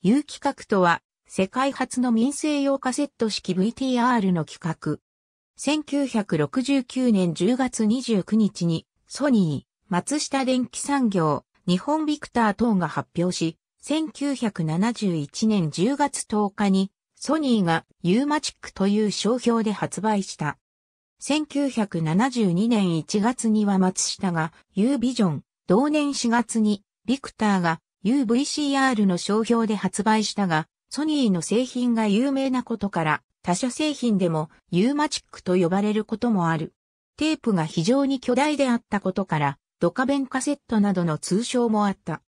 有企画とは、世界初の民生用カセット式 VTR の企画。1969年10月29日に、ソニー、松下電機産業、日本ビクター等が発表し、1971年10月10日に、ソニーがユーマチックという商標で発売した。1972年1月には松下がユービジョン、同年4月にビクターが UVCR の商標で発売したが、ソニーの製品が有名なことから、他社製品でもユーマチックと呼ばれることもある。テープが非常に巨大であったことから、ドカベンカセットなどの通称もあった。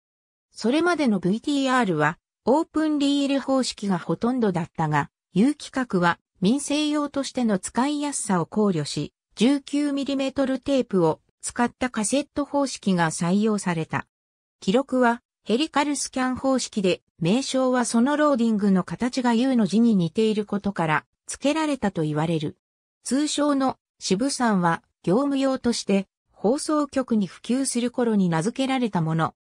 それまでの VTR は、オープンリール方式がほとんどだったが、有規格は民生用としての使いやすさを考慮し、19mm テープを使ったカセット方式が採用された。記録はヘリカルスキャン方式で、名称はそのローディングの形が U の字に似ていることから、付けられたと言われる。通称の渋部山は、業務用として、放送局に普及する頃に名付けられたもの。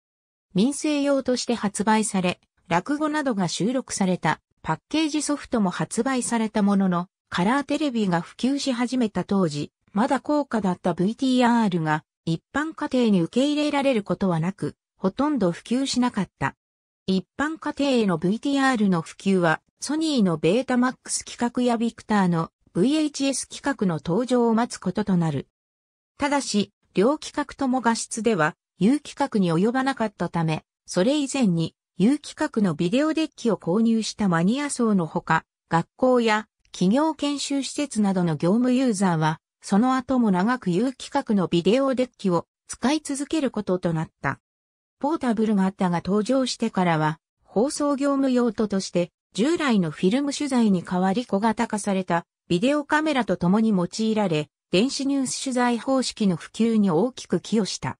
民生用として発売され、落語などが収録されたパッケージソフトも発売されたものの、カラーテレビが普及し始めた当時、まだ高価だった VTR が一般家庭に受け入れられることはなく、ほとんど普及しなかった。一般家庭への VTR の普及は、ソニーのベータマックス企画やビクターの VHS 企画の登場を待つこととなる。ただし、両企画とも画質では、有企画に及ばなかったため、それ以前に、有企画のビデオデッキを購入したマニア層のほか、学校や企業研修施設などの業務ユーザーは、その後も長く有企画のビデオデッキを使い続けることとなった。ポータブルがあったが登場してからは、放送業務用途として、従来のフィルム取材に代わり小型化されたビデオカメラと共に用いられ、電子ニュース取材方式の普及に大きく寄与した。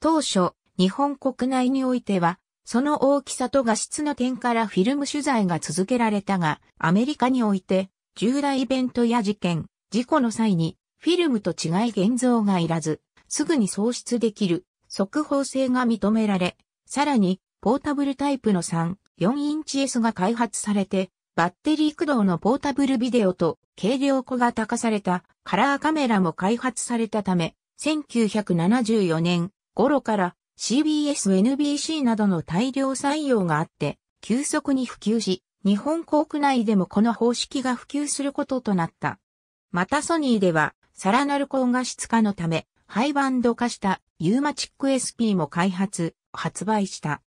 当初、日本国内においては、その大きさと画質の点からフィルム取材が続けられたが、アメリカにおいて、従来イベントや事件、事故の際に、フィルムと違い現像がいらず、すぐに喪失できる速報性が認められ、さらに、ポータブルタイプの3、4インチ S が開発されて、バッテリー駆動のポータブルビデオと軽量化が高されたカラーカメラも開発されたため、1974年頃から CBS、NBC などの大量採用があって、急速に普及し、日本国内でもこの方式が普及することとなった。またソニーでは、さらなる高画質化のため、ハイバンド化したユーマチック SP も開発、発売した。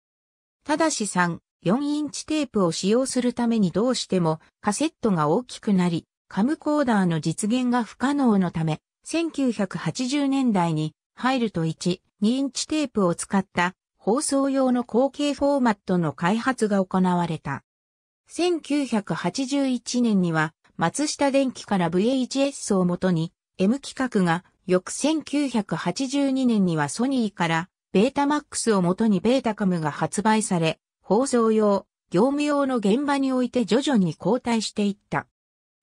ただし3、4インチテープを使用するためにどうしてもカセットが大きくなり、カムコーダーの実現が不可能のため、1980年代に入ると1、2インチテープを使った放送用の後継フォーマットの開発が行われた。1981年には松下電機から VHS をもとに M 規格が翌1982年にはソニーからベータマックスをもとにベータカムが発売され、放送用、業務用の現場において徐々に後退していった。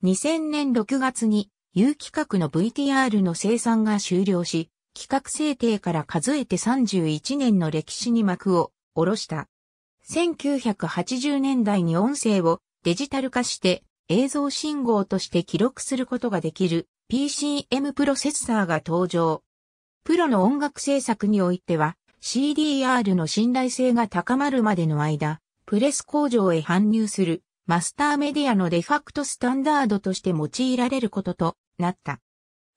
2000年6月に有企画の VTR の生産が終了し、企画制定から数えて31年の歴史に幕を下ろした。1980年代に音声をデジタル化して映像信号として記録することができる PCM プロセッサーが登場。プロの音楽制作においては CDR の信頼性が高まるまでの間、プレス工場へ搬入するマスターメディアのデファクトスタンダードとして用いられることとなった。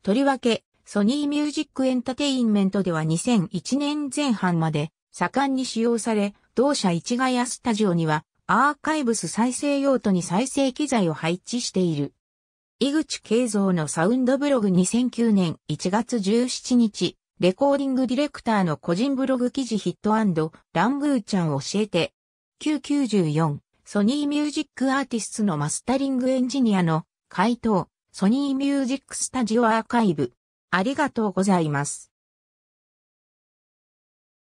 とりわけ、ソニーミュージックエンタテインメントでは2001年前半まで盛んに使用され、同社市ヶ谷スタジオにはアーカイブス再生用途に再生機材を配置している。井口慶三のサウンドブログ2009年1月17日、レコーディングディレクターの個人ブログ記事ヒットラングーちゃん教えて。994、ソニーミュージックアーティストのマスタリングエンジニアの回答、ソニーミュージックスタジオアーカイブ。ありがとうございます。